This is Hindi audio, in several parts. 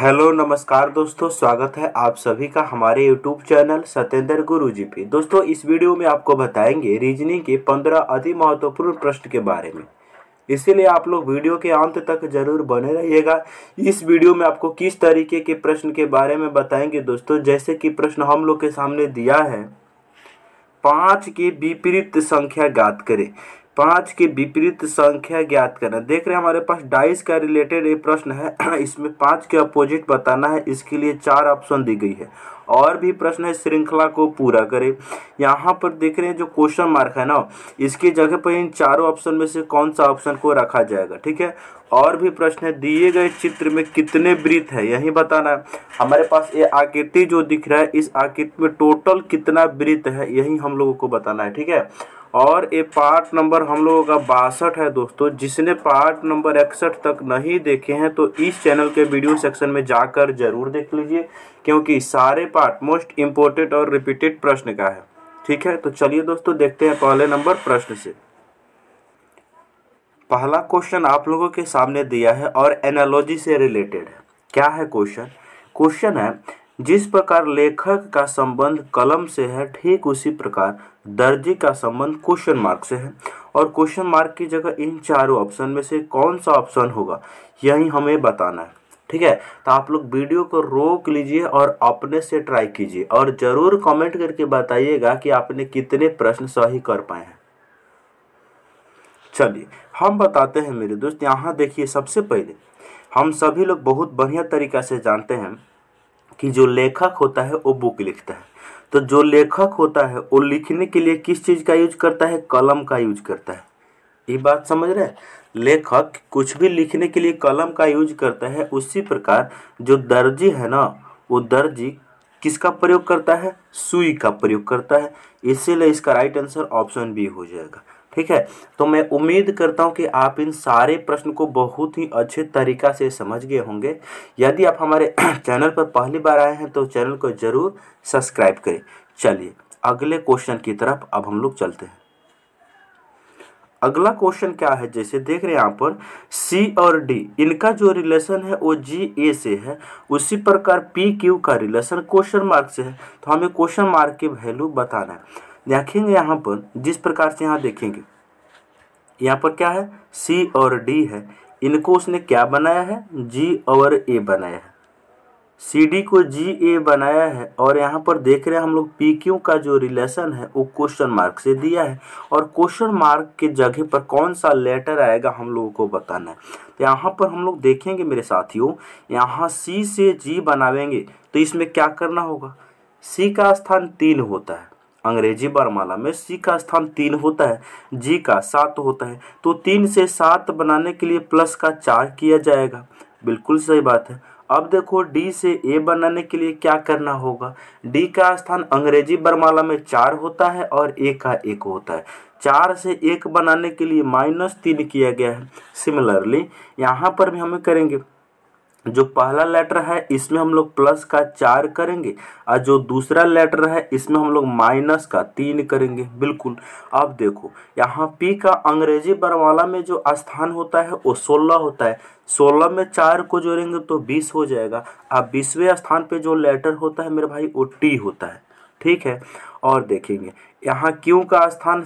हेलो नमस्कार दोस्तों स्वागत है आप सभी का हमारे यूट्यूब चैनल सत्येंद्र गुरु जी पे दोस्तों इस वीडियो में आपको बताएंगे रीजनिंग के पंद्रह अति महत्वपूर्ण प्रश्न के बारे में इसीलिए आप लोग वीडियो के अंत तक जरूर बने रहिएगा इस वीडियो में आपको किस तरीके के प्रश्न के बारे में बताएंगे दोस्तों जैसे कि प्रश्न हम लोग के सामने दिया है पाँच के विपरीत संख्या ज्ञात करें पाँच के विपरीत संख्या ज्ञात करना देख रहे हैं हमारे पास डाइस का रिलेटेड ये प्रश्न है इसमें पाँच के अपोजिट बताना है इसके लिए चार ऑप्शन दी गई है और भी प्रश्न है श्रृंखला को पूरा करें यहाँ पर देख रहे हैं जो क्वेश्चन मार्क है ना इसकी जगह पर इन चारों ऑप्शन में से कौन सा ऑप्शन को रखा जाएगा ठीक है और भी प्रश्न है दिए गए चित्र में कितने वृत्त है यही बताना है हमारे पास ये आकृति जो दिख रहा है इस आकृति में टोटल कितना वृत्त है यही हम लोगों को बताना है ठीक है और ये पार्ट नंबर हम लोगों का बासठ है दोस्तों जिसने पार्ट नंबर इकसठ तक नहीं देखे हैं तो इस चैनल के वीडियो सेक्शन में जाकर जरूर देख लीजिए क्योंकि सारे पार्ट मोस्ट इम्पोर्टेंट और रिपीटेड प्रश्न का है ठीक है तो चलिए दोस्तों देखते हैं पहले नंबर प्रश्न से पहला क्वेश्चन आप लोगों के सामने दिया है और एनालॉजी से रिलेटेड है क्या है क्वेश्चन क्वेश्चन है जिस प्रकार लेखक का संबंध कलम से है ठीक उसी प्रकार दर्जी का संबंध क्वेश्चन मार्क से है और क्वेश्चन मार्क की जगह इन चारों ऑप्शन में से कौन सा ऑप्शन होगा यही हमें बताना है ठीक है तो आप लोग वीडियो को रोक लीजिए और अपने से ट्राई कीजिए और ज़रूर कमेंट करके बताइएगा कि आपने कितने प्रश्न सही कर पाए हैं चलिए हम बताते हैं मेरे दोस्त यहाँ देखिए सबसे पहले हम सभी लोग बहुत बढ़िया तरीका से जानते हैं कि जो लेखक होता है वो बुक लिखता है तो जो लेखक होता है वो लिखने के लिए किस चीज़ का यूज करता है कलम का यूज करता है ये बात समझ रहे लेखक कुछ भी लिखने के लिए कलम का यूज करता है उसी प्रकार जो दर्जी है ना वो दर्जी किसका प्रयोग करता है सुई का प्रयोग करता है इसीलिए इसका राइट आंसर ऑप्शन बी हो जाएगा ठीक है तो मैं उम्मीद करता हूँ कि आप इन सारे प्रश्न को बहुत ही अच्छे तरीका से समझ गए होंगे यदि आप हमारे चैनल पर पहली बार आए हैं तो चैनल को ज़रूर सब्सक्राइब करें चलिए अगले क्वेश्चन की तरफ अब हम लोग चलते हैं अगला क्वेश्चन क्या है जैसे देख रहे हैं यहाँ पर सी और डी इनका जो रिलेशन है वो जी ए से है उसी प्रकार पी क्यू का रिलेशन क्वेश्चन मार्क से है तो हमें क्वेश्चन मार्क की वैल्यू बताना है देखेंगे यहाँ पर जिस प्रकार से यहाँ देखेंगे यहाँ पर क्या है सी और डी है इनको उसने क्या बनाया है जी और ए बनाया है सी डी को जी ए बनाया है और यहाँ पर देख रहे हैं हम लोग पी क्यू का जो रिलेशन है वो क्वेश्चन मार्क से दिया है और क्वेश्चन मार्क के जगह पर कौन सा लेटर आएगा हम लोगों को बताना है तो यहाँ पर हम लोग देखेंगे मेरे साथियों यहाँ सी से जी बनावेंगे तो इसमें क्या करना होगा सी का स्थान तीन होता है अंग्रेजी वर्माला में सी का स्थान तीन होता है जी का सात होता है तो तीन से सात बनाने के लिए प्लस का चार किया जाएगा बिल्कुल सही बात है अब देखो डी से ए बनाने के लिए क्या करना होगा डी का स्थान अंग्रेजी बरमाला में चार होता है और ए का एक होता है चार से एक बनाने के लिए माइनस तीन किया गया है सिमिलरली यहाँ पर भी हमें करेंगे जो पहला लेटर है इसमें हम लोग प्लस का चार करेंगे और जो दूसरा लेटर है इसमें हम लोग माइनस का तीन करेंगे बिल्कुल अब देखो यहाँ पी का अंग्रेजी बरवाला में जो स्थान होता है वो सोलह होता है सोलह में चार को जोड़ेंगे तो बीस हो जाएगा अब बीसवें स्थान पे जो लेटर होता है मेरे भाई वो टी होता है ठीक है और देखेंगे यहाँ क्यों का स्थान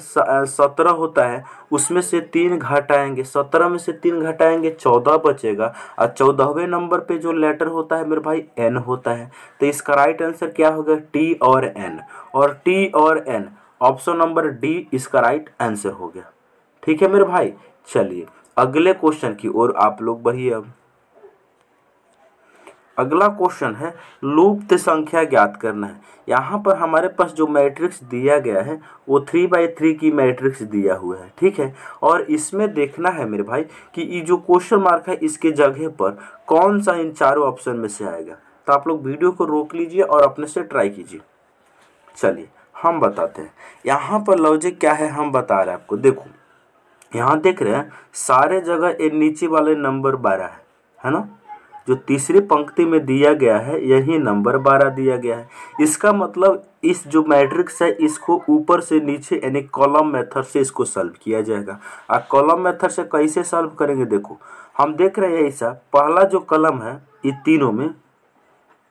सत्रह होता है उसमें से तीन घटाएंगे सत्रह में से तीन घटाएंगे चौदह बचेगा और चौदहवें नंबर पे जो लेटर होता है मेरे भाई एन होता है तो इसका राइट आंसर क्या होगा टी और एन और टी और एन ऑप्शन नंबर डी इसका राइट आंसर हो गया ठीक है मेरे भाई चलिए अगले क्वेश्चन की ओर आप लोग बढ़िए अब अगला क्वेश्चन है लुप्त संख्या ज्ञात करना है यहाँ पर हमारे पास जो मैट्रिक्स दिया गया है वो थ्री बाई थ्री की मैट्रिक्स दिया हुआ है ठीक है और इसमें देखना है मेरे भाई कि ये जो क्वेश्चन मार्क है इसके जगह पर कौन सा इन चारों ऑप्शन में से आएगा तो आप लोग वीडियो को रोक लीजिए और अपने से ट्राई कीजिए चलिए हम बताते हैं यहाँ पर लॉजिक क्या है हम बता रहे हैं आपको देखो यहाँ देख रहे हैं सारे जगह ये नीचे वाले नंबर बारह है है ना जो तीसरी पंक्ति में दिया गया है यही नंबर बारह दिया गया है इसका मतलब इस जो मैट्रिक्स है इसको ऊपर से नीचे यानी कॉलम मेथड से इसको सॉल्व किया जाएगा और कॉलम मेथड से कैसे सॉल्व करेंगे देखो हम देख रहे हैं ऐसा पहला जो कलम है ये तीनों में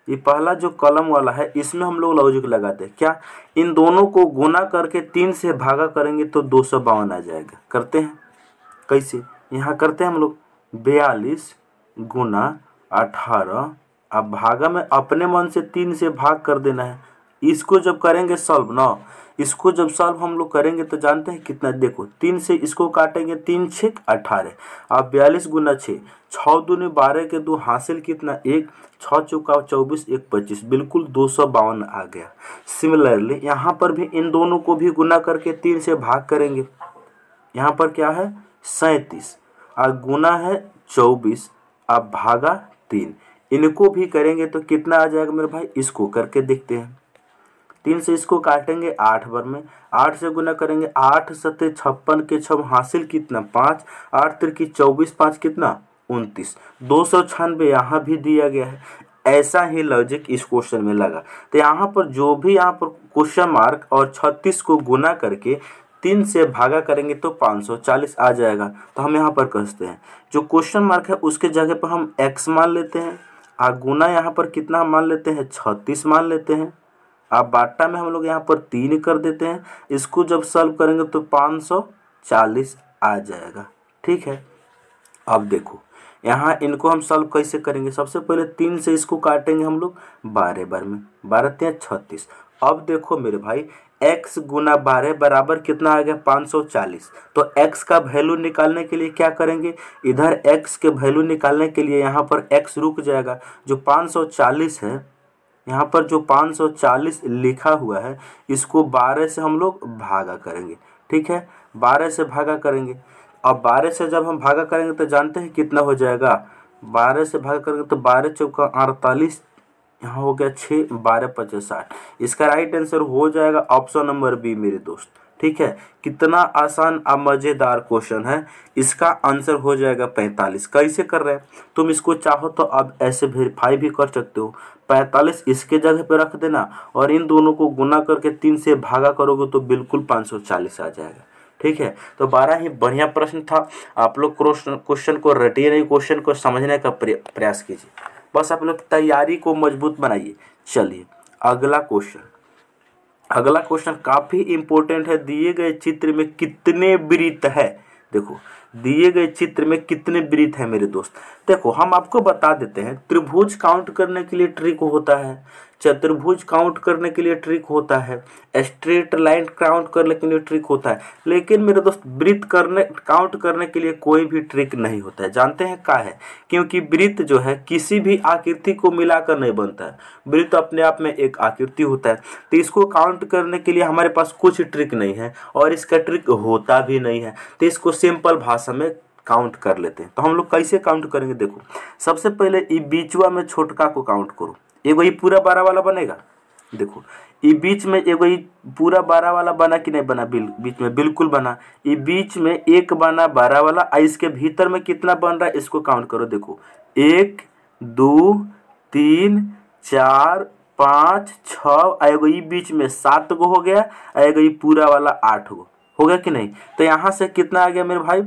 ये पहला जो कलम वाला है इसमें हम लोग लॉजिक लगाते हैं क्या इन दोनों को गुना करके तीन से भागा करेंगे तो दो सौ बावन आ जाएगा करते हैं कैसे यहाँ करते हैं हम लोग बयालीस गुना अठारह अब भागा में अपने मन से तीन से भाग कर देना है इसको जब करेंगे सॉल्व ना इसको जब सॉल्व हम लोग करेंगे तो जानते हैं कितना देखो तीन से इसको काटेंगे तीन छिक अठारह अब बयालीस गुना छः छः दूनी बारह के दो हासिल कितना एक छः चौका चौबीस एक पच्चीस बिल्कुल दो सौ बावन आ गया सिमिलरली यहाँ पर भी इन दोनों को भी गुना करके तीन से भाग करेंगे यहाँ पर क्या है सैंतीस और गुना है चौबीस अब भागा तीन इनको भी करेंगे तो कितना आ जाएगा मेरे भाई इसको करके देखते हैं तीन से इसको काटेंगे आठ बार में आठ से गुना करेंगे आठ सत्य छप्पन के छब हासिल कितना पाँच आठ तिर की चौबीस पाँच कितना उनतीस दो सौ छानबे यहाँ भी दिया गया है ऐसा ही लॉजिक इस क्वेश्चन में लगा तो यहाँ पर जो भी यहाँ पर क्वेश्चन मार्क और छत्तीस को गुना करके तीन से भागा करेंगे तो 540 आ जाएगा तो हम यहाँ पर कसते हैं जो क्वेश्चन मार्क है उसके जगह पर हम x मान लेते हैं आ गुना यहाँ पर कितना मान लेते हैं छत्तीस मान लेते हैं आ बाटा में हम लोग यहाँ पर तीन कर देते हैं इसको जब सॉल्व करेंगे तो 540 आ जाएगा ठीक है अब देखो यहाँ इनको हम सॉल्व कैसे करेंगे सबसे पहले तीन से इसको काटेंगे हम लोग बारह बार में बारह तीन छत्तीस अब देखो मेरे भाई एक्स गुना बारह बराबर कितना आ गया पाँच सौ चालीस तो एक्स का वैल्यू निकालने के लिए क्या करेंगे इधर एक्स के वैल्यू निकालने के लिए यहाँ पर एक्स रुक जाएगा जो पाँच सौ चालीस है यहाँ पर जो पाँच सौ चालीस लिखा हुआ है इसको बारह से हम लोग भागा करेंगे ठीक है बारह से भागा करेंगे अब बारह से जब हम भागा करेंगे तो जानते हैं कितना हो जाएगा बारह से भागा करेंगे तो बारह चौका अड़तालीस यहाँ हो गया छः बारह पचास साठ इसका राइट आंसर हो जाएगा ऑप्शन नंबर बी मेरे दोस्त ठीक है कितना आसान और मज़ेदार क्वेश्चन है इसका आंसर हो जाएगा पैंतालीस कैसे कर रहे हैं तुम इसको चाहो तो अब ऐसे वेरीफाई भी कर सकते हो पैंतालीस इसके जगह पे रख देना और इन दोनों को गुना करके तीन से भागा करोगे तो बिल्कुल पाँच सौ चालीस आ जाएगा ठीक है तो बारह ही बढ़िया प्रश्न था आप लोग क्वेश्चन को रटिए नहीं क्वेश्चन को समझने का प्रयास कीजिए बस आप लोग तैयारी को मजबूत बनाइए चलिए अगला क्वेश्चन अगला क्वेश्चन काफ़ी इंपॉर्टेंट है दिए गए चित्र में कितने वृत्त है देखो दिए गए चित्र में कितने वृत्त है मेरे दोस्त देखो हम आपको बता देते हैं त्रिभुज काउंट करने के लिए ट्रिक होता है चतुर्भुज काउंट करने के लिए ट्रिक होता है स्ट्रेट लाइन काउंट करने के लिए ट्रिक होता है लेकिन मेरे दोस्त वृत्त करने काउंट करने के लिए कोई भी ट्रिक नहीं होता है जानते हैं का है क्योंकि वृत्त जो है किसी भी आकृति को मिलाकर नहीं बनता है वृत्त अपने आप में एक आकृति होता है तो इसको काउंट करने के लिए हमारे पास कुछ ट्रिक नहीं है और इसका ट्रिक होता भी नहीं है तो इसको सिंपल भाषा में काउंट कर लेते हैं तो हम लोग कैसे काउंट करेंगे देखो सबसे पहले ई बीचवा में छोटका को काउंट करो एगो ये पूरा बारह वाला बनेगा देखो ये बीच में एगो ये पूरा बारह वाला बना कि नहीं बना बीच में बिल्कुल बना ये बीच में एक बना बारह वाला और इसके भीतर में कितना बन रहा है इसको काउंट करो देखो एक दो तीन चार पाँच छः एगो ये बीच में सात गो हो गया एगो ये पूरा वाला आठ गो हो गया कि नहीं तो यहाँ से कितना आ गया मेरे भाई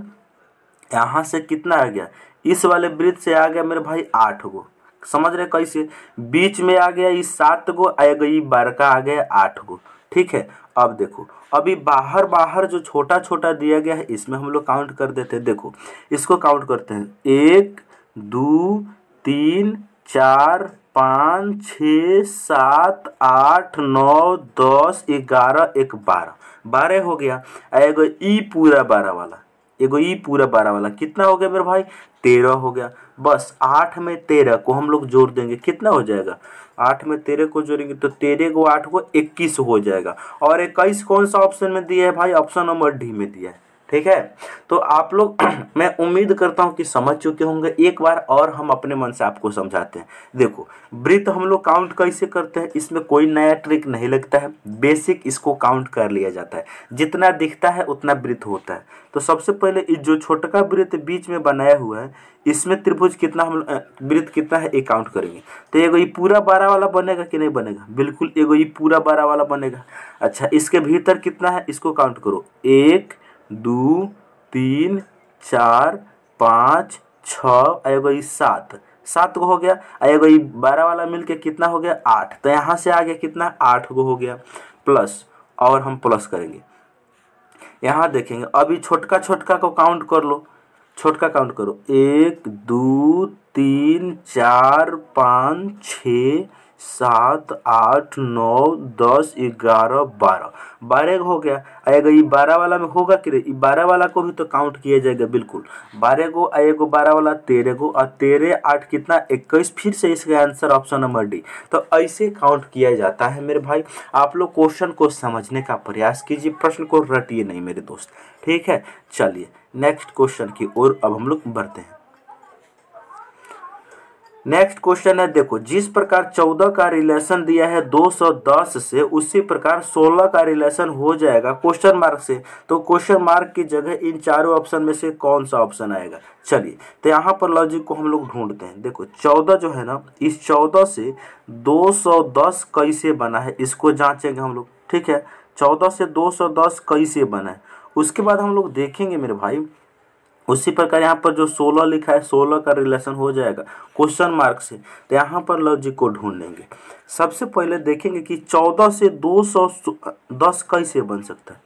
यहाँ से कितना आ गया इस वाले वृत्त से आ गया मेरे भाई आठ गो समझ रहे कैसे बीच में आ गया ये सात गो आ गई बारका आ गया आठ गो ठीक है अब देखो अभी बाहर बाहर जो छोटा छोटा दिया गया है इसमें हम लोग काउंट कर देते हैं देखो इसको काउंट करते हैं एक दो तीन चार पाँच छ सात आठ नौ दस ग्यारह एक बारह बारह हो गया आएगा ई पूरा बारह वाला एगो ई पूरा बारह वाला कितना हो गया मेरे भाई तेरह हो गया बस आठ में तेरह को हम लोग जोड़ देंगे कितना हो जाएगा आठ में तेरह को जोड़ेंगे तो तेरह को आठ को इक्कीस हो जाएगा और इक्कीस कौन सा ऑप्शन में दिया है भाई ऑप्शन नंबर डी में दिया है ठीक है तो आप लोग मैं उम्मीद करता हूँ कि समझ चुके होंगे एक बार और हम अपने मन से आपको समझाते हैं देखो वृत्त हम लोग काउंट कैसे करते हैं इसमें कोई नया ट्रिक नहीं लगता है बेसिक इसको काउंट कर लिया जाता है जितना दिखता है उतना वृत्त होता है तो सबसे पहले जो छोटका वृत्त बीच में बनाया हुआ है इसमें त्रिभुज कितना हम वृत्त कितना है ये काउंट करेंगे तो एगो ये पूरा बारह वाला बनेगा कि नहीं बनेगा बिल्कुल एगो ये पूरा बारह वाला बनेगा अच्छा इसके भीतर कितना है इसको काउंट करो एक दो तीन चार पाँच छः एगो सात सात गो हो गया एगो बारह वाला मिल के कितना हो गया आठ तो यहाँ से आ गया कितना आठ गो हो गया प्लस और हम प्लस करेंगे यहाँ देखेंगे अभी छोटका छोटका को काउंट कर लो छोटका काउंट करो एक दो तीन चार पाँच छः सात आठ नौ दस ग्यारह बारह बारह हो गया आएगा ये बारह वाला में होगा कि बारह वाला को भी तो काउंट किया जाएगा बिल्कुल बारह को आएगा बारह वाला तेरह को और तेरह आठ कितना इक्कीस फिर से इसका आंसर ऑप्शन नंबर डी तो ऐसे काउंट किया जाता है मेरे भाई आप लोग क्वेश्चन को समझने का प्रयास कीजिए प्रश्न को रटिए नहीं मेरे दोस्त ठीक है चलिए नेक्स्ट क्वेश्चन की ओर अब हम लोग बढ़ते हैं नेक्स्ट क्वेश्चन है देखो जिस प्रकार 14 का रिलेशन दिया है 210 से उसी प्रकार 16 का रिलेशन हो जाएगा क्वेश्चन मार्क से तो क्वेश्चन मार्क की जगह इन चारों ऑप्शन में से कौन सा ऑप्शन आएगा चलिए तो यहाँ पर लॉजिक को हम लोग ढूंढते हैं देखो 14 जो है ना इस 14 से 210 कैसे बना है इसको जांचेंगे हम लोग ठीक है चौदह से दस कैसे बना है उसके बाद हम लोग देखेंगे मेरे भाई उसी प्रकार यहाँ पर जो सोलह लिखा है सोलह का रिलेशन हो जाएगा क्वेश्चन मार्क से तो यहाँ पर लॉजिक को ढूंढेंगे सबसे पहले देखेंगे कि चौदह से दो सौ दस कैसे बन सकता है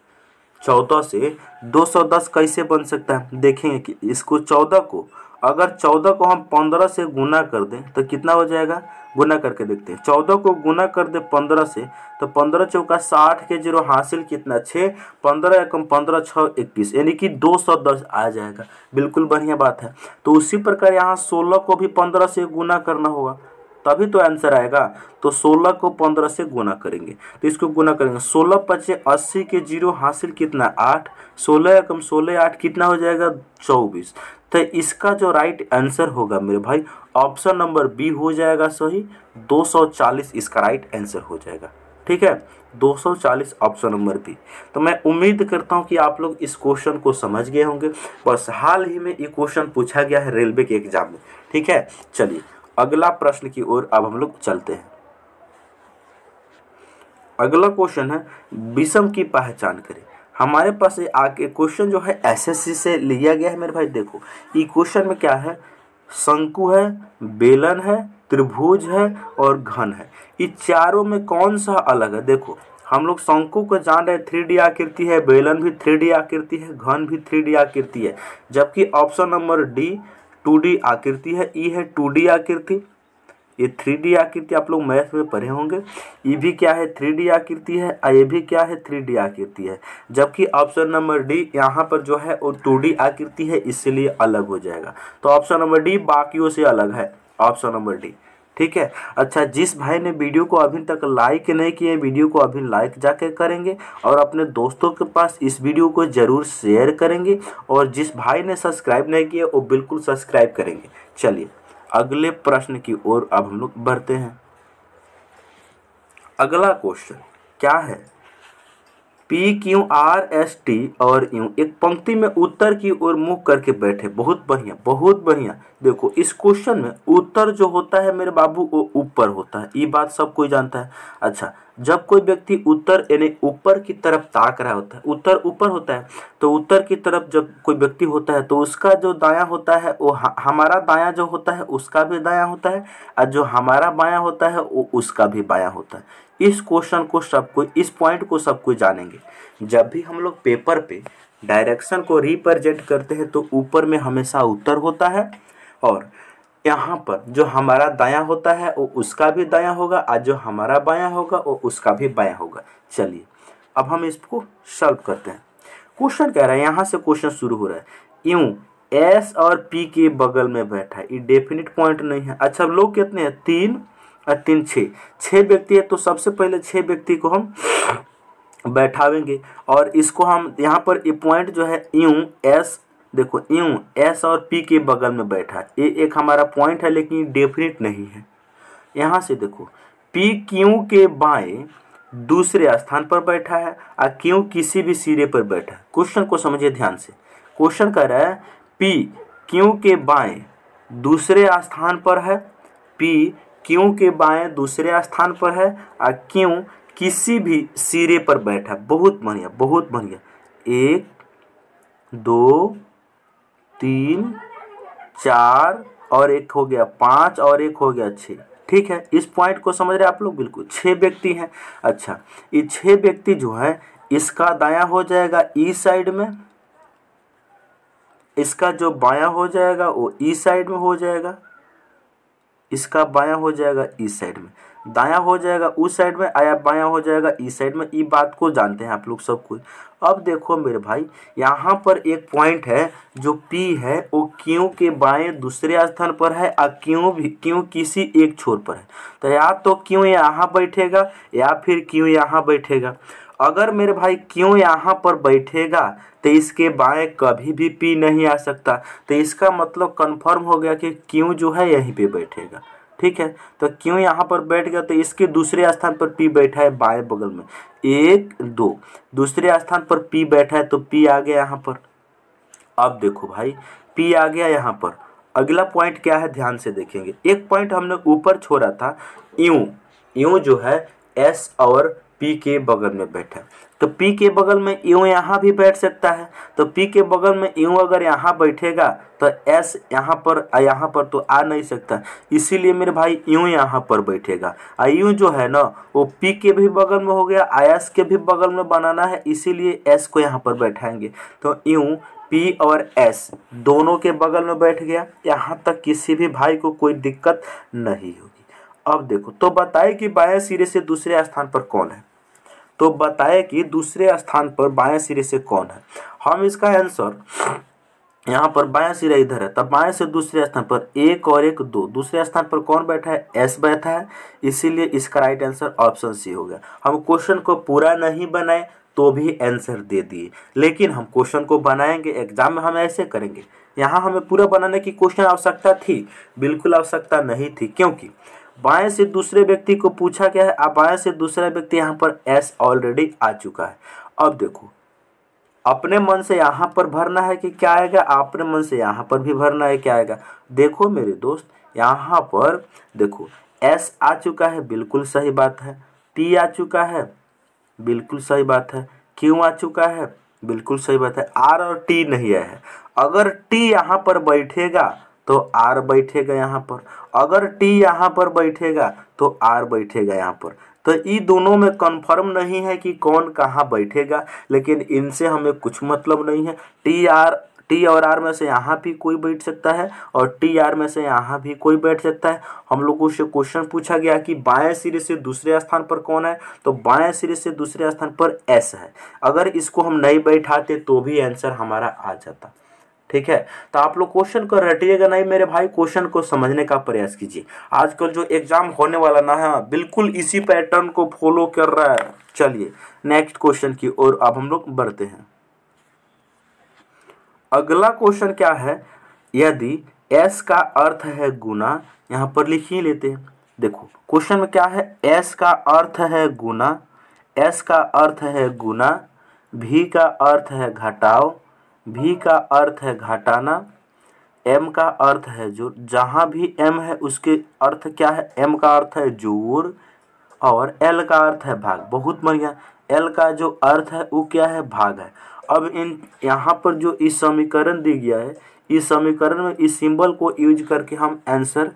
चौदह से दो सौ दस कैसे बन सकता है देखेंगे कि इसको चौदह को अगर चौदह को हम पंद्रह से गुना कर दें तो कितना हो जाएगा गुना करके देखते हैं चौदह को गुना कर दे पंद्रह से तो पंद्रह चौका साठ के जीरो हासिल कितना छः पंद्रह एकम पंद्रह छः इक्कीस यानी कि दो सौ दस आ जाएगा बिल्कुल बढ़िया बात है तो उसी प्रकार यहाँ सोलह को भी पंद्रह से गुना करना होगा तभी तो आंसर आएगा तो 16 को 15 से गुना करेंगे तो इसको गुना करेंगे 16 पचे अस्सी के जीरो हासिल कितना आठ सोलह एकम सोलह आठ कितना हो जाएगा चौबीस तो इसका जो राइट आंसर होगा मेरे भाई ऑप्शन नंबर बी हो जाएगा सही 240 इसका राइट आंसर हो जाएगा ठीक है 240 ऑप्शन नंबर बी तो मैं उम्मीद करता हूं कि आप लोग इस क्वेश्चन को समझ गए होंगे बस हाल ही में ये क्वेश्चन पूछा गया है रेलवे के एग्जाम में ठीक है चलिए अगला प्रश्न की ओर अब हम लोग चलते हैं अगला क्वेश्चन है विषम की पहचान करें हमारे पास ये क्वेश्चन जो है एसएससी से लिया गया है मेरे भाई देखो ये क्वेश्चन में क्या है शंकु है बेलन है त्रिभुज है और घन है ये चारों में कौन सा अलग है देखो हम लोग शंकु को जान रहे थ्री डी आकृति है बेलन भी थ्री डी आकृति है घन भी थ्री डी आकृति है जबकि option number D two D आकृति है ई है टू डी आकृति ये थ्री डी आकृति आप लोग मैथ में पढ़े होंगे ये भी क्या है थ्री डी आकृति है और ये भी क्या है थ्री डी आकृति है जबकि ऑप्शन नंबर डी यहाँ पर जो है वो टू डी आकृति है इसलिए अलग हो जाएगा तो ऑप्शन नंबर डी बाकियों से अलग है ऑप्शन नंबर डी ठीक है अच्छा जिस भाई ने वीडियो को अभी तक लाइक नहीं किए वीडियो को अभी लाइक जाके करेंगे और अपने दोस्तों के पास इस वीडियो को ज़रूर शेयर करेंगे और जिस भाई ने सब्सक्राइब नहीं किया वो बिल्कुल सब्सक्राइब करेंगे चलिए अगले प्रश्न की ओर अब हम लोग बढ़ते हैं अगला क्वेश्चन क्या है P Q R S T और यू एक पंक्ति में उत्तर की ओर मुंह करके बैठे बहुत बढ़िया बहुत बढ़िया देखो इस क्वेश्चन में उत्तर जो होता है मेरे बाबू वो ऊपर होता है ये बात सब कोई जानता है अच्छा जब कोई व्यक्ति उत्तर यानी ऊपर की तरफ ताक रहा होता है उत्तर ऊपर होता है तो उत्तर की तरफ जब कोई व्यक्ति होता है तो उसका जो दाया होता है वो हमारा दाया जो होता है उसका भी दाया होता है और जो हमारा बाया होता है वो उसका भी बाया होता है इस क्वेश्चन को सब कोई इस पॉइंट को सब कोई जानेंगे जब भी हम लोग पेपर पे डायरेक्शन को रिप्रेजेंट करते हैं तो ऊपर में हमेशा उत्तर होता है और यहाँ पर जो हमारा दाया होता है वो उसका भी दाया होगा और जो हमारा बाया होगा वो उसका भी बाया होगा चलिए अब हम इसको सॉल्व करते हैं क्वेश्चन कह रहा है यहाँ से क्वेश्चन शुरू हो रहा है यूँ एस और पी के बगल में बैठा है ये डेफिनेट पॉइंट नहीं है अच्छा लोग कितने हैं तीन और तीन छः छः व्यक्ति है तो सबसे पहले छः व्यक्ति को हम बैठावेंगे और इसको हम यहाँ पर ये पॉइंट जो है यू एस देखो यू एस और पी के बगल में बैठा है ये एक हमारा पॉइंट है लेकिन डेफिनेट नहीं है यहाँ से देखो पी क्यू के बाय दूसरे स्थान पर बैठा है और क्यों किसी भी सिरे पर बैठा है क्वेश्चन को समझिए ध्यान से क्वेश्चन कह रहा है पी क्यों के बाएं दूसरे स्थान पर है पी क्यों के बाएं दूसरे स्थान पर है और क्यों किसी भी सिरे पर बैठा बहुत बढ़िया बहुत बढ़िया एक दो तीन चार और एक हो गया पाँच और एक हो गया छः ठीक है इस पॉइंट को समझ रहे आप लोग बिल्कुल छः व्यक्ति हैं अच्छा ये छः व्यक्ति जो है इसका दाया हो जाएगा ई साइड में इसका जो बाया हो जाएगा वो ई साइड में हो जाएगा इसका बायां हो जाएगा इस साइड में दाया हो जाएगा उस साइड में आया बायां हो जाएगा इस साइड में ये बात को जानते हैं आप लोग सब कुछ अब देखो मेरे भाई यहाँ पर एक पॉइंट है जो P है वो क्यों के बाएं दूसरे स्थान पर है और क्यों भी क्यों किसी एक छोर पर है तो या तो क्यों यहाँ बैठेगा या फिर क्यों यहाँ बैठेगा अगर मेरे भाई क्यों यहाँ पर बैठेगा तो इसके बाएं कभी भी पी नहीं आ सकता तो इसका मतलब कंफर्म हो गया कि क्यों जो है यहीं पे बैठेगा ठीक है तो क्यों यहाँ पर बैठ गया तो इसके दूसरे स्थान पर पी बैठा है बाएं बगल में एक दो दूसरे स्थान पर पी बैठा है तो पी आ गया यहाँ पर अब देखो भाई पी आ गया यहाँ पर अगला पॉइंट क्या है ध्यान से देखेंगे एक पॉइंट हमने ऊपर छोड़ा था यूँ यूँ जो है एस और पी के बगल में बैठा तो पी के बगल में यूँ यहाँ भी बैठ सकता है तो पी के बगल में यूँ अगर यहाँ बैठेगा तो एस यहाँ पर यहाँ पर तो आ नहीं सकता इसीलिए मेरे भाई यूँ यहाँ पर बैठेगा आ यूँ जो है ना वो पी के भी बगल में हो गया आई एस के भी बगल में बनाना है इसीलिए एस को यहाँ पर बैठाएंगे तो यूँ पी और एस दोनों के बगल में बैठ गया यहाँ तक किसी भी भाई को कोई दिक्कत नहीं होगी अब देखो तो बताए कि बाएं सिरे से दूसरे स्थान पर कौन है तो बताए कि दूसरे स्थान पर बाएं सिरे से कौन है हम इसका आंसर यहाँ पर बाया सिरा इधर है तब बाएं से दूसरे स्थान पर एक और एक दो दूसरे स्थान पर कौन बैठा है एस बैठा है इसीलिए इसका राइट आंसर ऑप्शन सी हो गया हम क्वेश्चन को पूरा नहीं बनाए तो भी आंसर दे दिए लेकिन हम क्वेश्चन को बनाएंगे एग्जाम में हम ऐसे करेंगे यहाँ हमें पूरा बनाने की क्वेश्चन आवश्यकता थी बिल्कुल आवश्यकता नहीं थी क्योंकि बाएं से दूसरे व्यक्ति को पूछा गया है अब बाएं से दूसरा व्यक्ति यहाँ पर एस ऑलरेडी आ चुका है अब देखो अपने मन से यहाँ पर भरना है कि क्या आएगा अपने मन से यहाँ पर भी भरना है क्या आएगा देखो मेरे दोस्त यहाँ पर देखो एस आ चुका है बिल्कुल सही बात है पी आ चुका है बिल्कुल सही बात है क्यों आ चुका है बिल्कुल सही बात है आर और टी नहीं आया है अगर टी यहाँ पर बैठेगा तो आर बैठेगा यहाँ पर अगर टी यहाँ पर बैठेगा तो आर बैठेगा यहाँ पर तो ये दोनों में कंफर्म नहीं है कि कौन कहाँ बैठेगा लेकिन इनसे हमें कुछ मतलब नहीं है टी आर टी और आर में से यहाँ भी कोई बैठ सकता है और टी आर में से यहाँ भी कोई बैठ सकता है हम लोगों से क्वेश्चन पूछा गया कि बाएं सिरे से दूसरे स्थान पर कौन है तो बाएं सिरे से दूसरे स्थान पर एस है अगर इसको हम नहीं बैठाते तो भी आंसर हमारा आ जाता ठीक है तो आप लोग क्वेश्चन को रटिएगा नहीं मेरे भाई क्वेश्चन को समझने का प्रयास कीजिए आजकल जो एग्जाम होने वाला ना है बिल्कुल इसी पैटर्न को फॉलो कर रहा है चलिए नेक्स्ट क्वेश्चन की ओर अब हम लोग बढ़ते हैं अगला क्वेश्चन क्या है यदि एस का अर्थ है गुना यहाँ पर लिख ही लेते हैं देखो क्वेश्चन में क्या है एस का अर्थ है गुना एस का अर्थ है गुना भी का अर्थ है घटाओ भी का अर्थ है घटाना एम का अर्थ है जो जहाँ भी एम है उसके अर्थ क्या है एम का अर्थ है जोर और एल का अर्थ है भाग बहुत बढ़िया एल का जो अर्थ है वो क्या है भाग है अब इन यहाँ पर जो इस समीकरण दी गया है इस समीकरण में इस सिंबल को यूज करके हम आंसर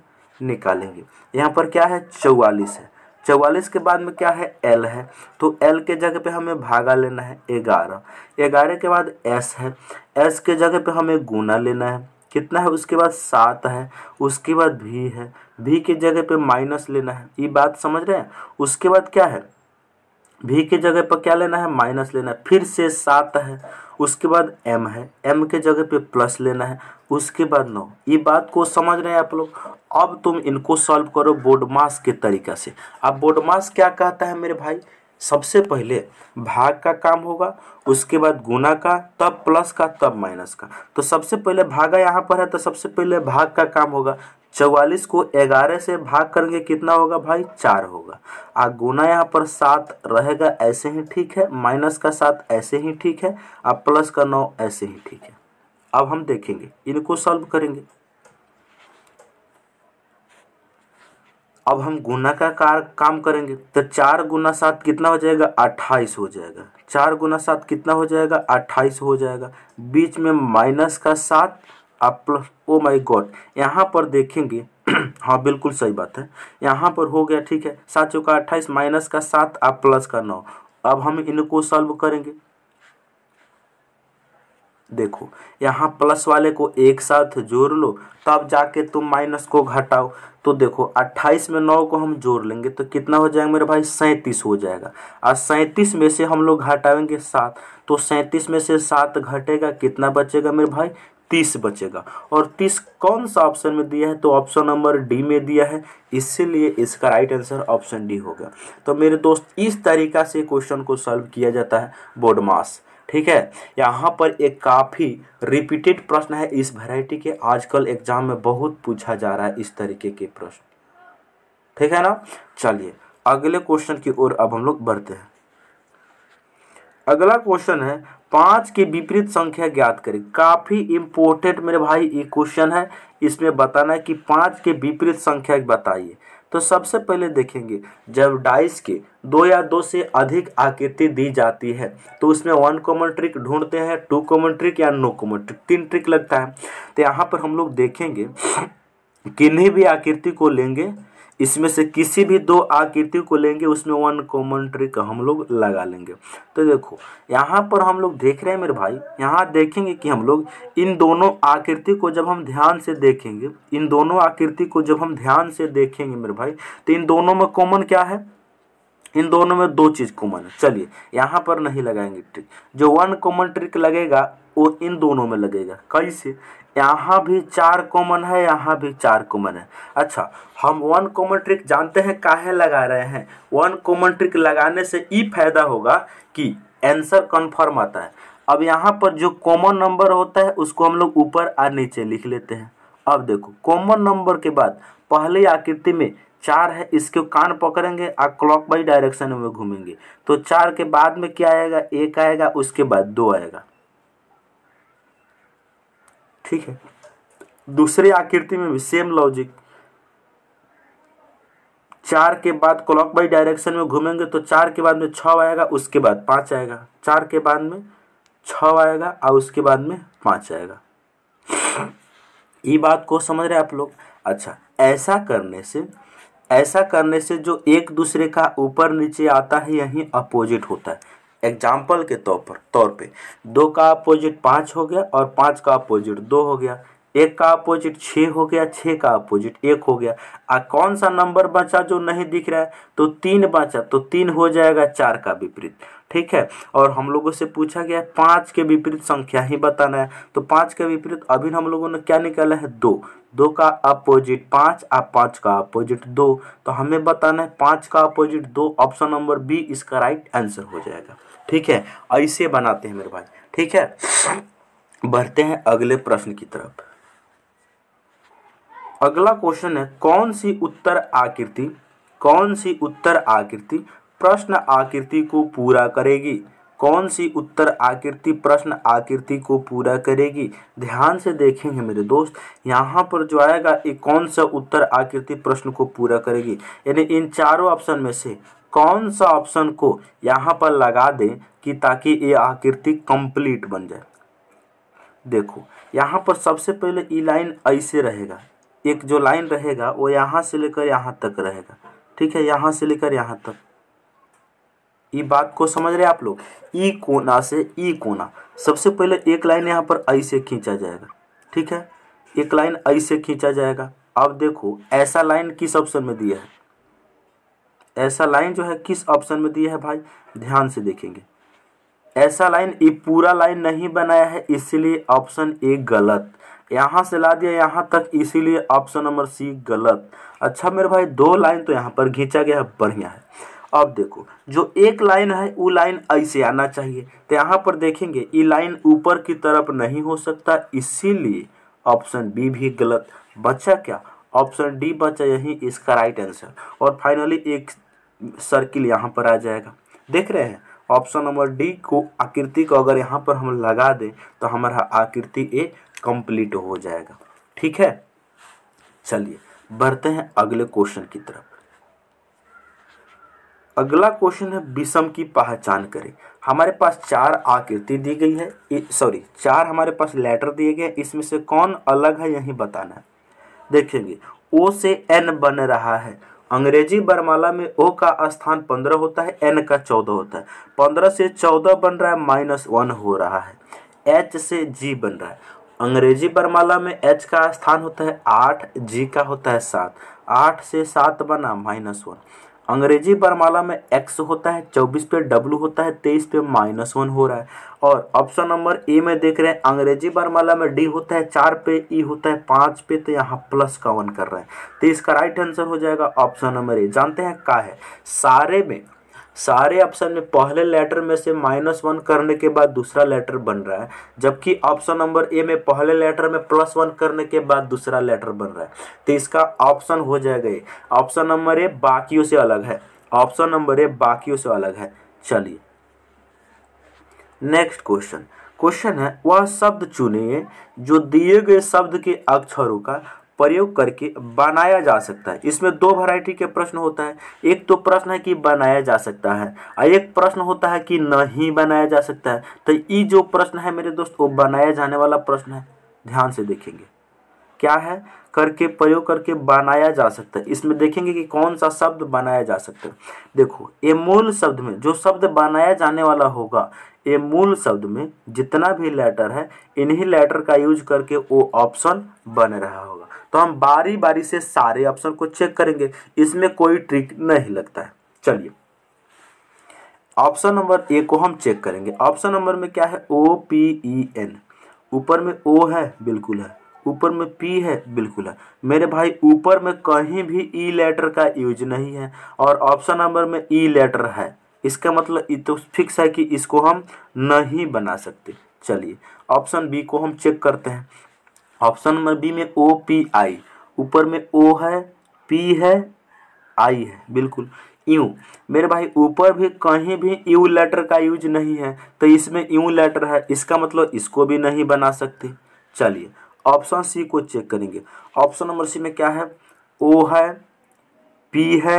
निकालेंगे यहाँ पर क्या है चौवालीस है चौवालीस के बाद में क्या है एल है तो एल के जगह पे हमें भागा लेना है ग्यारह ग्यारह के बाद एस है एस के जगह पे हमें गुना लेना है कितना है उसके बाद सात है उसके बाद भी है भी के जगह पे माइनस लेना है ये बात समझ रहे हैं उसके बाद क्या है भी के जगह पर क्या लेना है माइनस लेना है फिर से सात है उसके बाद एम है एम के जगह पे प्लस लेना है उसके बाद नौ ये बात को समझ रहे हैं आप लोग अब तुम इनको सॉल्व करो बोडमास के तरीका से अब बोडमास क्या कहता है मेरे भाई सबसे पहले भाग का काम होगा उसके बाद गुना का तब प्लस का तब माइनस का तो सबसे पहले भागा यहाँ पर है तो सबसे पहले भाग का काम होगा चौवालीस को ग्यारह से भाग करेंगे कितना होगा भाई चार होगा आ गुना यहाँ पर सात रहेगा ऐसे ही ठीक है माइनस का सात ऐसे ही ठीक है और प्लस का नौ ऐसे ही ठीक है अब हम देखेंगे इनको सॉल्व करेंगे अब हम गुना का कार काम करेंगे तो चार गुना सात कितना हो जाएगा अट्ठाईस हो जाएगा चार गुना सात कितना हो जाएगा अट्ठाईस हो जाएगा बीच में माइनस का सात आप प्लस ओ माई गॉड यहाँ पर देखेंगे हाँ बिल्कुल सही बात है यहाँ पर हो गया ठीक है सात चौका अट्ठाईस माइनस का सात आप प्लस का नौ अब हम इनको सॉल्व करेंगे देखो यहाँ प्लस वाले को एक साथ जोड़ लो तब जाके तुम माइनस को घटाओ तो देखो अट्ठाईस में नौ को हम जोड़ लेंगे तो कितना हो जाएगा मेरे भाई सैंतीस हो जाएगा और सैंतीस में से हम लोग घटाएंगे सात तो सैंतीस में से सात घटेगा कितना बचेगा मेरे भाई तीस बचेगा और तीस कौन सा ऑप्शन में दिया है तो ऑप्शन नंबर डी में दिया है इसीलिए इसका राइट आंसर ऑप्शन डी गया तो मेरे दोस्त इस तरीका से क्वेश्चन को सॉल्व किया जाता है बोर्ड मास ठीक है यहाँ पर एक काफ़ी रिपीटेड प्रश्न है इस वैरायटी के आजकल एग्जाम में बहुत पूछा जा रहा है इस तरीके के प्रश्न ठीक है ना चलिए अगले क्वेश्चन की ओर अब हम लोग बढ़ते हैं अगला क्वेश्चन है पाँच के विपरीत संख्या ज्ञात करें काफ़ी इम्पोर्टेंट मेरे भाई ये क्वेश्चन है इसमें बताना है कि पाँच के विपरीत संख्या बताइए तो सबसे पहले देखेंगे जब डाइस के दो या दो से अधिक आकृति दी जाती है तो उसमें वन कॉमन ट्रिक ढूंढते हैं टू कॉमन ट्रिक या नो कॉमन ट्रिक तीन ट्रिक लगता है तो यहाँ पर हम लोग देखेंगे किन्हीं भी आकृति को लेंगे इसमें से किसी भी दो आकृति को लेंगे उसमें वन कॉमन ट्रिक हम लोग लगा लेंगे तो देखो यहाँ पर हम लोग देख रहे हैं मेरे भाई यहाँ देखेंगे कि हम लोग इन दोनों आकृति को जब हम ध्यान से देखेंगे इन दोनों आकृति को जब हम ध्यान से देखेंगे मेरे भाई तो इन दोनों में कॉमन क्या है इन दोनों में दो चीज़ कॉमन है चलिए यहाँ पर नहीं लगाएंगे ट्रिक जो वन कॉमन ट्रिक लगेगा वो इन दोनों में लगेगा कैसे यहाँ भी चार कॉमन है यहाँ भी चार कॉमन है अच्छा हम वन कॉमन ट्रिक जानते हैं काहे लगा रहे हैं वन कॉमन ट्रिक लगाने से ये फायदा होगा कि आंसर कन्फर्म आता है अब यहाँ पर जो कॉमन नंबर होता है उसको हम लोग ऊपर और नीचे लिख लेते हैं अब देखो कॉमन नंबर के बाद पहले आकृति में चार है इसके कान पकड़ेंगे और क्लॉक डायरेक्शन में घूमेंगे तो चार के बाद में क्या आएगा एक आएगा उसके बाद दो आएगा ठीक है दूसरी आकृति में भी सेम लॉजिक चार के बाद क्लॉक बाई डायरेक्शन में घूमेंगे तो चार के बाद में छ आएगा उसके बाद पाँच आएगा चार के बाद में छ आएगा और उसके बाद में पाँच आएगा ये बात को समझ रहे आप लोग अच्छा ऐसा करने से ऐसा करने से जो एक दूसरे का ऊपर नीचे आता है यही अपोजिट होता है एग्जाम्पल के तौर पर तौर पे दो का अपोजिट पाँच हो गया और पाँच का अपोजिट दो हो गया एक का अपोजिट छः हो गया छः का अपोजिट एक हो गया और कौन सा नंबर बचा जो नहीं दिख रहा है तो तीन बचा तो तीन हो जाएगा चार का विपरीत ठीक है और हम लोगों से पूछा गया है पाँच के विपरीत संख्या ही बताना है तो पाँच के विपरीत अभी हम लोगों ने क्या निकाला है दो दो का अपोजिट पाँच और पाँच का अपोजिट दो तो हमें बताना है पाँच का अपोजिट दो ऑप्शन नंबर बी इसका राइट आंसर हो जाएगा ठीक है ऐसे बनाते हैं मेरे भाई ठीक है बढ़ते हैं अगले प्रश्न की तरफ अगला क्वेश्चन है कौन सी उत्तर आकृति कौन सी उत्तर आकृति प्रश्न आकृति को पूरा करेगी कौन सी उत्तर आकृति प्रश्न आकृति को पूरा करेगी ध्यान से देखेंगे मेरे दोस्त यहाँ पर जो आएगा ये कौन सा उत्तर आकृति प्रश्न को पूरा करेगी यानी इन चारों ऑप्शन में से कौन सा ऑप्शन को यहाँ पर लगा दें कि ताकि ये आकृति कंप्लीट बन जाए देखो यहाँ पर सबसे पहले ये लाइन ऐसे रहेगा एक जो लाइन रहेगा वो यहाँ से लेकर यहाँ तक रहेगा ठीक है यहाँ से लेकर यहाँ तक ये बात को समझ रहे आप लोग ई कोना से ई कोना सबसे पहले एक लाइन यहाँ पर ऐसे खींचा जाएगा ठीक है एक लाइन ऐसे खींचा जाएगा अब देखो ऐसा लाइन किस ऑप्शन में दिया है ऐसा लाइन जो है किस ऑप्शन में दिया है भाई ध्यान से देखेंगे ऐसा लाइन ये पूरा लाइन नहीं बनाया है इसलिए ऑप्शन ए गलत यहाँ से ला दिया यहाँ तक इसीलिए ऑप्शन नंबर सी गलत अच्छा मेरे भाई दो लाइन तो यहाँ पर खींचा गया है बढ़िया है अब देखो जो एक लाइन है वो लाइन ऐसे आना चाहिए तो यहाँ पर देखेंगे ये लाइन ऊपर की तरफ नहीं हो सकता इसीलिए ऑप्शन बी भी गलत बचा क्या ऑप्शन डी बचा यही इसका राइट आंसर और फाइनली एक सर्किल यहाँ पर आ जाएगा देख रहे हैं ऑप्शन नंबर डी को आकृति को अगर यहाँ पर हम लगा दें तो हमारा आकृति ए कंप्लीट हो जाएगा ठीक है चलिए बढ़ते हैं अगले क्वेश्चन की तरफ अगला क्वेश्चन है विषम की पहचान करें हमारे पास चार आकृति दी गई है सॉरी चार हमारे पास लेटर दिए गए इसमें से कौन अलग है यही बताना है देखेंगे ओ से एन बन रहा है अंग्रेजी बरमाला में ओ का स्थान पंद्रह होता है एन का चौदह होता है पंद्रह से चौदह बन रहा है माइनस वन हो रहा है एच से जी बन रहा है अंग्रेजी बरमाला में एच का स्थान होता है आठ जी का होता है सात आठ से सात बना माइनस वन अंग्रेजी बरमाला में एक्स होता है चौबीस पे डब्लू होता है तेईस पे माइनस वन हो रहा है और ऑप्शन नंबर ए में देख रहे हैं अंग्रेजी बरमाला में डी होता है चार पे ई e होता है पाँच पे तो यहाँ प्लस का वन कर रहे हैं तो इसका राइट आंसर हो जाएगा ऑप्शन नंबर ए जानते हैं का है सारे में सारे ऑप्शन में पहले लेटर में से माइनस वन करने के बाद दूसरा लेटर बन रहा है जबकि ऑप्शन नंबर ए में पहले लेटर में प्लस वन करने के बाद दूसरा लेटर बन रहा है तो इसका ऑप्शन हो जाएगा ऑप्शन नंबर ए बाकियों से अलग है ऑप्शन नंबर ए बाकियों से अलग है चलिए नेक्स्ट क्वेश्चन क्वेश्चन है वह शब्द चुनिए जो दिए गए शब्द के अक्षरों का प्रयोग करके बनाया जा सकता है इसमें दो वैरायटी के प्रश्न होता है एक तो प्रश्न है कि बनाया जा सकता है और एक प्रश्न होता है कि नहीं बनाया जा सकता है तो ये जो प्रश्न है मेरे दोस्त वो बनाया जाने वाला प्रश्न है ध्यान से देखेंगे क्या है करके प्रयोग करके बनाया जा सकता है इसमें देखेंगे कि कौन सा शब्द बनाया जा सकता है देखो ये मूल शब्द में जो शब्द बनाया जाने वाला होगा ये मूल शब्द में जितना भी लेटर है इन्हीं लेटर का यूज करके वो ऑप्शन बन रहा होगा तो हम बारी बारी से सारे ऑप्शन को चेक करेंगे इसमें कोई ट्रिक नहीं लगता है चलिए ऑप्शन नंबर ए को हम चेक करेंगे ऑप्शन नंबर में क्या है ओ पी ई एन ऊपर में ओ है बिल्कुल है ऊपर में पी है बिल्कुल है मेरे भाई ऊपर में कहीं भी ई e लेटर का यूज नहीं है और ऑप्शन नंबर में ई e लेटर है इसका मतलब ये तो फिक्स है कि इसको हम नहीं बना सकते चलिए ऑप्शन बी को हम चेक करते हैं ऑप्शन नंबर बी में ओ पी आई ऊपर में ओ है पी है आई है बिल्कुल यू मेरे भाई ऊपर भी कहीं भी यू लेटर का यूज नहीं है तो इसमें यू लेटर है इसका मतलब इसको भी नहीं बना सकते चलिए ऑप्शन सी को चेक करेंगे ऑप्शन नंबर सी में क्या है ओ है पी है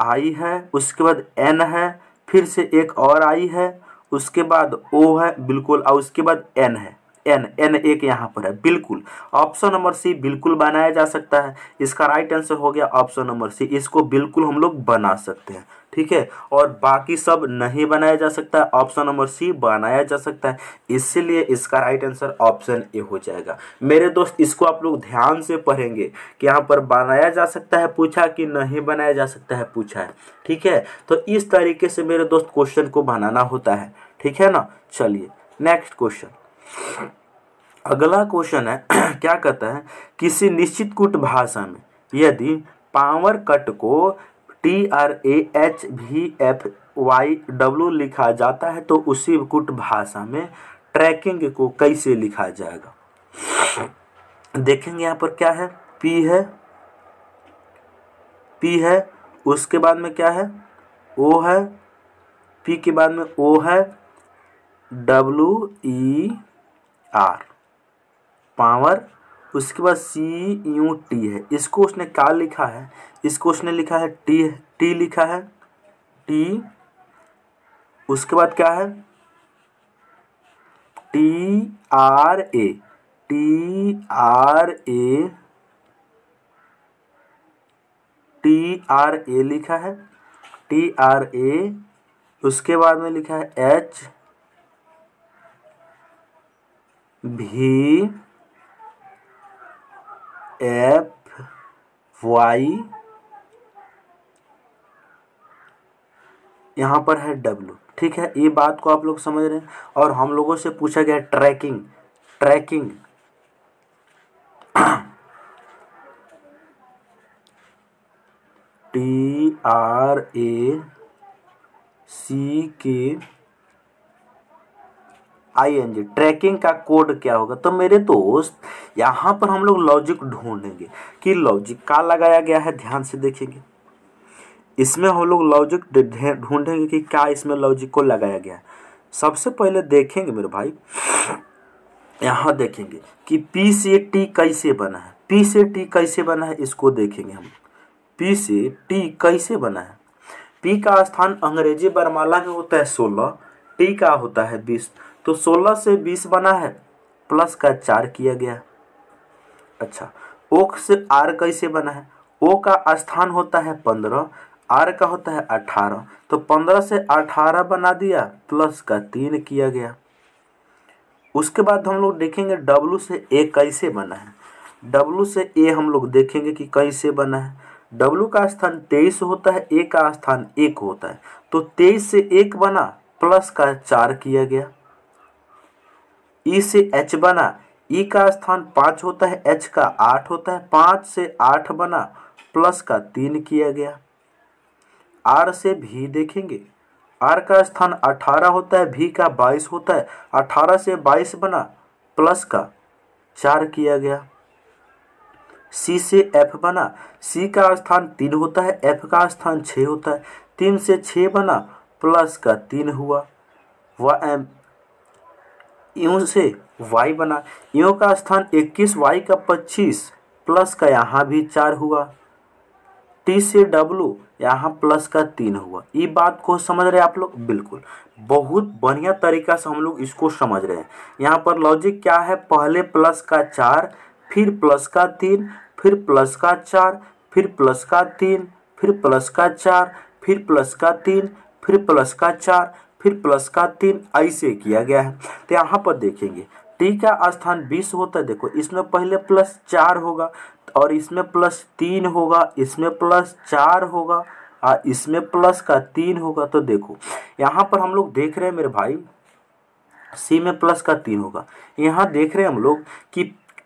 आई है उसके बाद एन है फिर से एक और आई है उसके बाद ओ है बिल्कुल और उसके बाद एन है एन एन एक यहाँ पर है बिल्कुल ऑप्शन नंबर सी बिल्कुल बनाया जा सकता है इसका राइट आंसर हो गया ऑप्शन नंबर सी इसको बिल्कुल हम लोग बना सकते हैं ठीक है और बाकी सब नहीं बनाया जा सकता है ऑप्शन नंबर सी बनाया जा सकता है इसलिए इसका राइट आंसर ऑप्शन ए हो जाएगा मेरे दोस्त इसको आप लोग ध्यान से पढ़ेंगे कि यहाँ पर बनाया जा सकता है पूछा कि नहीं बनाया जा सकता है पूछा है ठीक है तो इस तरीके से मेरे दोस्त क्वेश्चन को बनाना होता है ठीक है ना चलिए नेक्स्ट क्वेश्चन अगला क्वेश्चन है क्या कहता है किसी निश्चित कुट भाषा में यदि पावर कट को T R A H V F Y W लिखा जाता है तो उसी कुट भाषा में ट्रैकिंग को कैसे लिखा जाएगा देखेंगे यहाँ पर क्या है पी है पी है उसके बाद में क्या है ओ है पी के बाद में ओ है डब्ल्यू ई आर पावर उसके बाद सी यू टी है इसको उसने का लिखा है इसको उसने लिखा है टी टी लिखा है टी उसके बाद क्या है T R A T R A T R A लिखा है टी आर ए उसके बाद में लिखा है एच भी एफ वाई यहाँ पर है डब्ल्यू ठीक है ये बात को आप लोग समझ रहे हैं और हम लोगों से पूछा गया tracking tracking T R A C K I trekking का कोड क्या होगा तो मेरे दोस्त यहाँ पर हम लोग लॉजिक ढूंढेंगे कि लॉजिक का लगाया गया है ध्यान से देखेंगे इसमें हम लोग लॉजिक ढूंढेंगे कि क्या इसमें लॉजिक को लगाया गया है सबसे पहले देखेंगे मेरे भाई यहाँ देखेंगे कि पी से टी कैसे बना है पी से टी कैसे बना है इसको देखेंगे हम पी से टी कैसे बना है पी का स्थान अंग्रेजी बरमाला में होता है सोलह टी का होता है बीस तो 16 से 20 बना है प्लस का चार किया गया अच्छा ओख से आर कैसे बना है ओ का स्थान होता है पंद्रह आर का होता है अठारह तो पंद्रह से अठारह बना दिया प्लस का तीन किया गया उसके बाद हम लोग देखेंगे डब्लू से ए कैसे बना है डब्लू से ए हम लोग देखेंगे कि कैसे बना है डब्लू का स्थान तेईस होता है ए का स्थान एक होता है तो तेईस से एक बना प्लस का चार किया गया ई से एच बना ई का स्थान पाँच होता है एच का आठ होता है पाँच से आठ बना प्लस का तीन किया गया आर से भी देखेंगे आर का स्थान अठारह होता है भी का बाईस होता है अठारह से बाईस बना प्लस का चार किया गया सी से एफ बना सी का स्थान तीन होता है एफ का स्थान छः होता है तीन से छः बना प्लस का तीन हुआ व एम यूं से वाई बना यों का स्थान इक्कीस वाई का पच्चीस प्लस का यहाँ भी चार हुआ टी से डब्लू यहाँ प्लस का तीन हुआ ये बात को समझ रहे हैं आप लोग बिल्कुल बहुत बढ़िया तरीका से हम लोग इसको समझ रहे हैं यहाँ पर लॉजिक क्या है पहले प्लस का चार फिर प्लस का तीन फिर प्लस का चार फिर प्लस का तीन फिर प्लस का चार फिर प्लस का तीन फिर प्लस का चार फिर प्लस का तीन ऐसे किया गया है तो यहाँ पर देखेंगे टी का स्थान बीस होता है देखो इसमें पहले प्लस चार होगा और इसमें प्लस तीन होगा इसमें प्लस चार होगा और इसमें प्लस का तीन होगा तो देखो यहाँ पर हम लोग देख रहे हैं मेरे भाई सी में प्लस का तीन होगा यहाँ देख रहे हैं हम लोग कि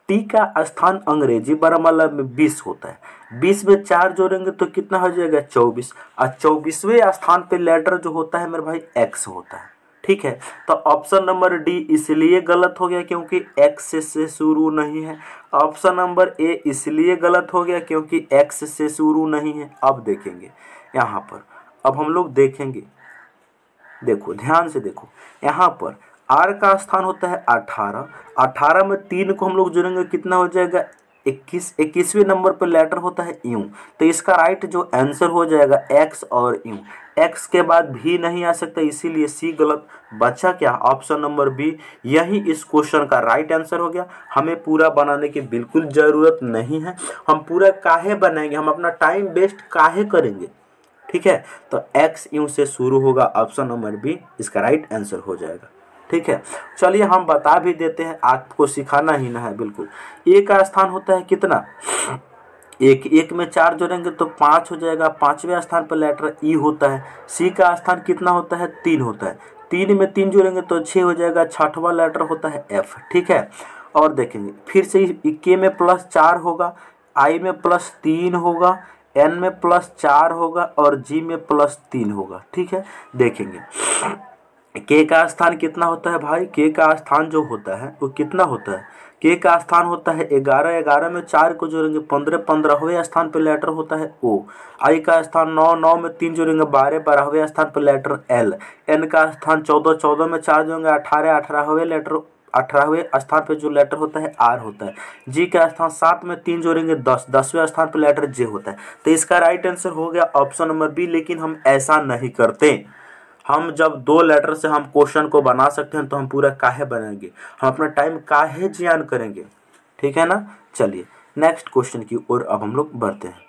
टी का स्थान अंग्रेजी बरामला में बीस होता है बीस में चार जोड़ेंगे तो कितना हो जाएगा चौबीस और चौबीसवें स्थान पे लेटर जो होता है मेरे भाई एक्स होता है ठीक है तो ऑप्शन नंबर डी इसलिए गलत हो गया क्योंकि एक्स से शुरू नहीं है ऑप्शन नंबर ए इसलिए गलत हो गया क्योंकि एक्स से शुरू नहीं है अब देखेंगे यहाँ पर अब हम लोग देखेंगे देखो ध्यान से देखो यहाँ पर आर का स्थान होता है अठारह अठारह में तीन को हम लोग जोड़ेंगे कितना हो जाएगा इक्कीस इक्कीसवें नंबर पर लेटर होता है यू तो इसका राइट जो आंसर हो जाएगा एक्स और यू एक्स के बाद भी नहीं आ सकता इसीलिए सी गलत बचा क्या ऑप्शन नंबर बी यही इस क्वेश्चन का राइट आंसर हो गया हमें पूरा बनाने की बिल्कुल ज़रूरत नहीं है हम पूरा काहे बनाएंगे हम अपना टाइम वेस्ट काहे करेंगे ठीक है तो एक्स यू से शुरू होगा ऑप्शन नंबर बी इसका राइट आंसर हो जाएगा ठीक है चलिए हम बता भी देते हैं आपको सिखाना ही ना है बिल्कुल ए का स्थान होता है कितना एक एक में चार जोड़ेंगे तो पाँच हो जाएगा पाँचवें स्थान पर लेटर ई e होता है सी का स्थान कितना होता है तीन होता है तीन में तीन जोड़ेंगे तो छः हो जाएगा छठवां लेटर होता है एफ ठीक है और देखेंगे फिर से इक्के में प्लस चार होगा आई में प्लस तीन होगा एन में प्लस चार होगा और जी में प्लस तीन होगा ठीक है देखेंगे के का स्थान कितना होता है भाई के का स्थान जो होता है वो कितना होता है के का स्थान होता है ग्यारह ग्यारह में चार को जोड़ेंगे पंद्रह पंद्रहवें स्थान पर लेटर होता है ओ आई का स्थान नौ नौ में तीन जोड़ेंगे बारह बारहवें स्थान पर लेटर एल एन का स्थान चौदह चौदह में चार जोड़ेंगे अठारह अठारहवें लेटर अठारहवें स्थान पर जो लेटर होता है आर होता है जी का स्थान सात में तीन जोड़ेंगे दस दसवें स्थान पर लेटर जे होता है तो इसका राइट आंसर हो गया ऑप्शन नंबर बी लेकिन हम ऐसा नहीं करते हम जब दो लेटर से हम क्वेश्चन को बना सकते हैं तो हम पूरा काहे बनाएंगे हम अपना टाइम काहे जियान करेंगे ठीक है ना चलिए नेक्स्ट क्वेश्चन की ओर अब हम लोग बढ़ते हैं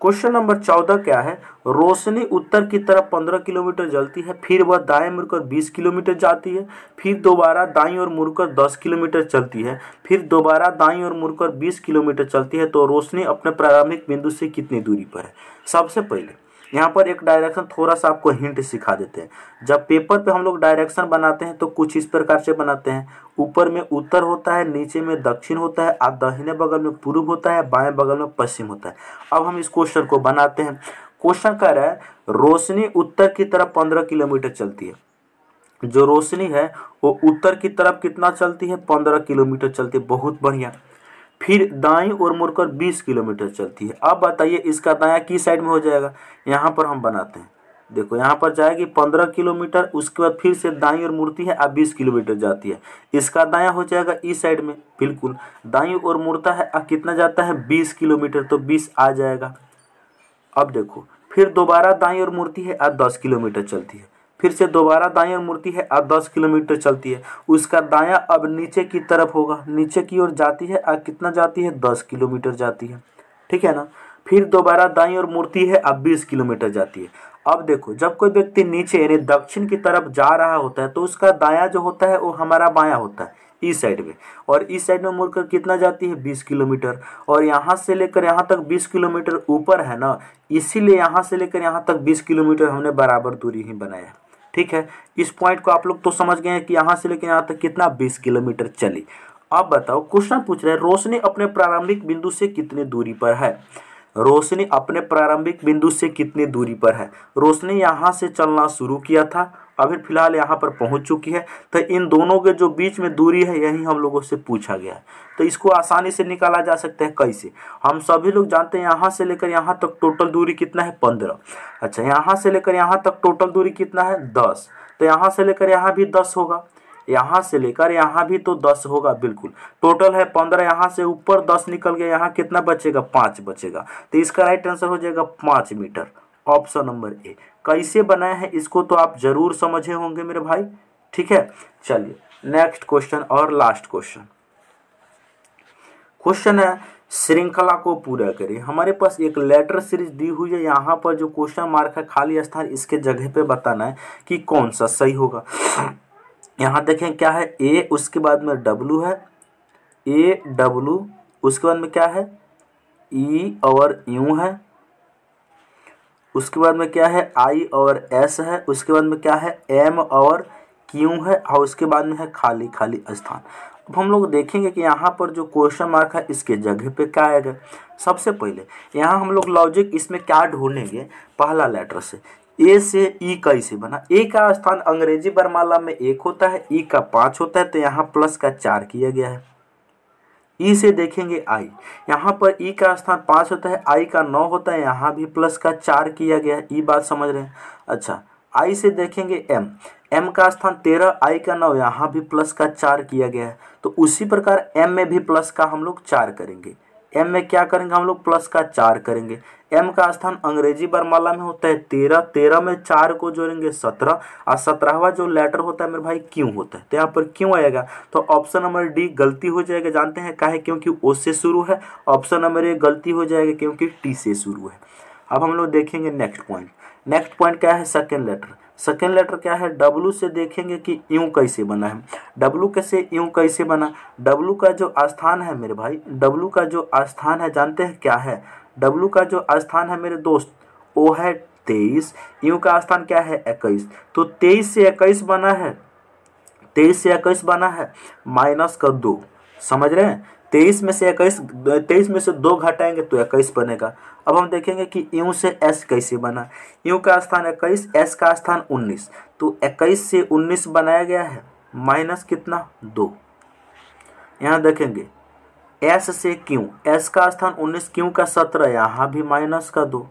क्वेश्चन नंबर चौदह क्या है रोशनी उत्तर की तरफ पंद्रह किलोमीटर जलती है फिर वह दाएं मुड़कर बीस किलोमीटर जाती है फिर दोबारा दाई और मुड़कर दस किलोमीटर चलती है फिर दोबारा दाई और मुड़कर बीस किलोमीटर चलती है तो रोशनी अपने प्रारंभिक बिंदु से कितनी दूरी पर है सबसे पहले यहाँ पर एक डायरेक्शन थोड़ा सा आपको हिंट सिखा देते हैं जब पेपर पे हम लोग डायरेक्शन बनाते हैं तो कुछ इस प्रकार से बनाते हैं ऊपर में उत्तर होता है नीचे में दक्षिण होता है और दहिने बगल में पूर्व होता है बाएं बगल में पश्चिम होता है अब हम इस क्वेश्चन को बनाते हैं क्वेश्चन कह रहा है रोशनी उत्तर की तरफ पंद्रह किलोमीटर चलती है जो रोशनी है वो उत्तर की तरफ कितना चलती है पंद्रह किलोमीटर चलती है बहुत बढ़िया फिर दाई और मुड़कर 20 किलोमीटर चलती है अब बताइए इसका दाया किस साइड में हो जाएगा यहाँ पर हम बनाते हैं देखो यहाँ पर जाएगी पंद्रह किलोमीटर उसके बाद फिर से दाई और मुड़ती है अब बीस किलोमीटर जाती है इसका दाया हो जाएगा इस साइड में बिल्कुल दाई और मुड़ता है अब कितना जाता है बीस किलोमीटर तो बीस आ जाएगा अब देखो फिर दोबारा दाई और मुड़ती है अब दस किलोमीटर चलती है फिर से दोबारा दाया मूर्ति है और दस किलोमीटर चलती है उसका दाया अब नीचे की तरफ होगा नीचे की ओर जाती है और कितना जाती है दस किलोमीटर जाती है ठीक है ना फिर दोबारा दाई और मूर्ति है अब बीस किलोमीटर जाती है अब देखो जब कोई व्यक्ति नीचे यानी दक्षिण की तरफ जा रहा होता है तो उसका दाया जो होता है वो हमारा बाया होता है इस साइड में और इस साइड में मुड़कर कितना जाती है 20 किलोमीटर और यहाँ से लेकर यहाँ तक 20 किलोमीटर ऊपर है ना इसीलिए यहाँ से लेकर यहाँ तक 20 किलोमीटर हमने बराबर दूरी ही बनाया है ठीक है इस पॉइंट को आप लोग तो समझ गए हैं कि यहाँ से लेकर यहाँ तक कितना बीस किलोमीटर चली अब बताओ क्वेश्चन पूछ रहे हैं रोशनी अपने प्रारंभिक बिंदु से कितने दूरी पर है रोशनी अपने प्रारंभिक बिंदु से कितनी दूरी पर है रोशनी यहाँ से चलना शुरू किया था अभी फिलहाल यहाँ पर पहुँच चुकी है तो इन दोनों के जो बीच में दूरी है यही हम लोगों से पूछा गया है तो इसको आसानी से निकाला जा सकता है कैसे हम सभी लोग जानते हैं यहाँ से लेकर यहाँ तक टोटल दूरी कितना है पंद्रह अच्छा यहाँ से लेकर यहाँ तक टोटल दूरी कितना है दस तो यहाँ से लेकर यहाँ भी दस होगा यहाँ से लेकर यहाँ भी तो दस होगा बिल्कुल टोटल है पंद्रह यहाँ से ऊपर दस निकल गया यहाँ कितना बचेगा पाँच बचेगा तो इसका राइट आंसर हो जाएगा पाँच मीटर ऑप्शन नंबर ए कैसे बनाए हैं इसको तो आप जरूर समझे होंगे मेरे भाई ठीक है चलिए नेक्स्ट क्वेश्चन और लास्ट क्वेश्चन क्वेश्चन है श्रृंखला को पूरा करें हमारे पास एक लेटर सीरीज दी हुई है यहाँ पर जो क्वेश्चन मार्क है खाली स्थान इसके जगह पे बताना है कि कौन सा सही होगा यहाँ देखें क्या है ए उसके बाद में डब्लू है ए डब्लू उसके बाद में क्या है ई e और यू है उसके बाद में क्या है आई और एस है उसके बाद में क्या है एम और क्यू है और उसके बाद में है खाली खाली स्थान अब हम लोग देखेंगे कि यहाँ पर जो क्वेश्चन मार्क है इसके जगह पे क्या आएगा सबसे पहले यहाँ हम लोग लॉजिक इसमें क्या ढूंढेंगे पहला लेटर से ए से ई e का से बना ए का स्थान अंग्रेजी बरमाला में एक होता है ई e का पाँच होता है तो यहाँ प्लस का चार किया गया है ई e से देखेंगे आई यहाँ पर ई e का स्थान पाँच होता है आई का नौ होता है यहाँ भी प्लस का चार किया गया है ई e बात समझ रहे हैं अच्छा आई से देखेंगे एम एम का स्थान तेरह आई का नौ यहाँ भी प्लस का चार किया गया है तो उसी प्रकार एम में भी प्लस का हम लोग चार करेंगे एम में क्या करेंगे हम लोग प्लस का चार करेंगे एम का स्थान अंग्रेजी बरमाला में होता है तेरह तेरह में चार को जोड़ेंगे सत्रह और सत्रहवा जो लेटर होता है मेरे भाई क्यों होता है तो यहाँ पर क्यों आएगा तो ऑप्शन नंबर डी गलती हो जाएगा जानते हैं काहे क्योंकि ओ से शुरू है ऑप्शन नंबर ए गलती हो जाएगा क्योंकि टी से शुरू है अब हम लोग देखेंगे नेक्स्ट पॉइंट नेक्स्ट पॉइंट क्या है सेकेंड लेटर सेकेंड लेटर क्या है डब्लू से देखेंगे कि यूं कैसे बना है डब्लू कैसे यू कैसे बना डब्लू का जो स्थान है मेरे भाई डब्लू का जो स्थान है जानते हैं क्या है डब्लू का जो स्थान है मेरे दोस्त वो है तेईस यू का स्थान क्या है इक्कीस तो तेईस से इक्कीस बना है तेईस से इक्कीस बना है माइनस का दो समझ रहे हैं तेईस में से इक्कीस तेईस में से दो घटाएंगे तो इक्कीस बनेगा अब हम देखेंगे कि यू से एस कैसे बना यू का स्थान इक्कीस एस का स्थान उन्नीस तो इक्कीस से उन्नीस बनाया गया है माइनस कितना दो यहाँ देखेंगे एस से क्यू एस का स्थान उन्नीस क्यू का सत्रह यहाँ भी माइनस का दो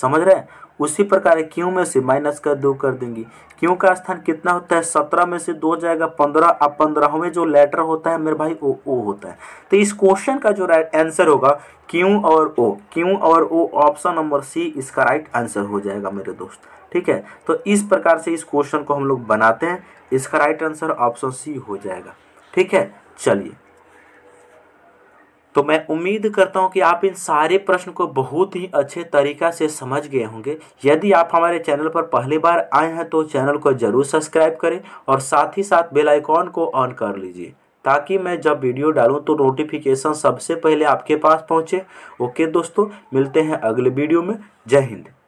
समझ रहे हैं उसी प्रकार क्यों में से माइनस का दो कर देंगे क्यों का स्थान कितना होता है सत्रह में से दो जाएगा पंद्रह अब पंद्रहवें जो लेटर होता है मेरे भाई ओ ओ होता है तो इस क्वेश्चन का जो राइट आंसर होगा क्यों और ओ क्यों और ओ ऑप्शन नंबर सी इसका राइट आंसर हो जाएगा मेरे दोस्त ठीक है तो इस प्रकार से इस क्वेश्चन को हम लोग बनाते हैं इसका राइट आंसर ऑप्शन सी हो जाएगा ठीक है चलिए तो मैं उम्मीद करता हूँ कि आप इन सारे प्रश्न को बहुत ही अच्छे तरीका से समझ गए होंगे यदि आप हमारे चैनल पर पहली बार आए हैं तो चैनल को जरूर सब्सक्राइब करें और साथ ही साथ बेल आइकॉन को ऑन कर लीजिए ताकि मैं जब वीडियो डालूं तो नोटिफिकेशन सबसे पहले आपके पास पहुंचे ओके दोस्तों मिलते हैं अगले वीडियो में जय हिंद